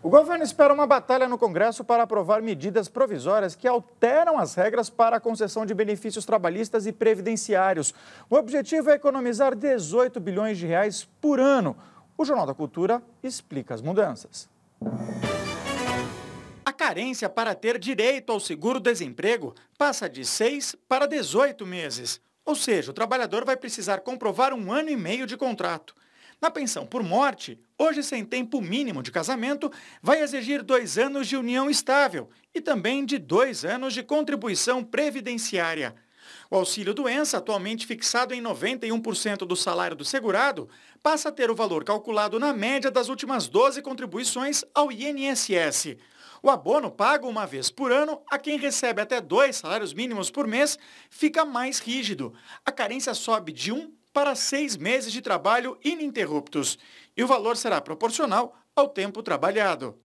O governo espera uma batalha no Congresso para aprovar medidas provisórias que alteram as regras para a concessão de benefícios trabalhistas e previdenciários. O objetivo é economizar 18 bilhões de reais por ano. O Jornal da Cultura explica as mudanças. A carência para ter direito ao seguro-desemprego passa de 6 para 18 meses. Ou seja, o trabalhador vai precisar comprovar um ano e meio de contrato. Na pensão por morte, hoje sem tempo mínimo de casamento, vai exigir dois anos de união estável e também de dois anos de contribuição previdenciária. O auxílio-doença, atualmente fixado em 91% do salário do segurado, passa a ter o valor calculado na média das últimas 12 contribuições ao INSS. O abono pago uma vez por ano a quem recebe até dois salários mínimos por mês fica mais rígido. A carência sobe de 1 para seis meses de trabalho ininterruptos e o valor será proporcional ao tempo trabalhado.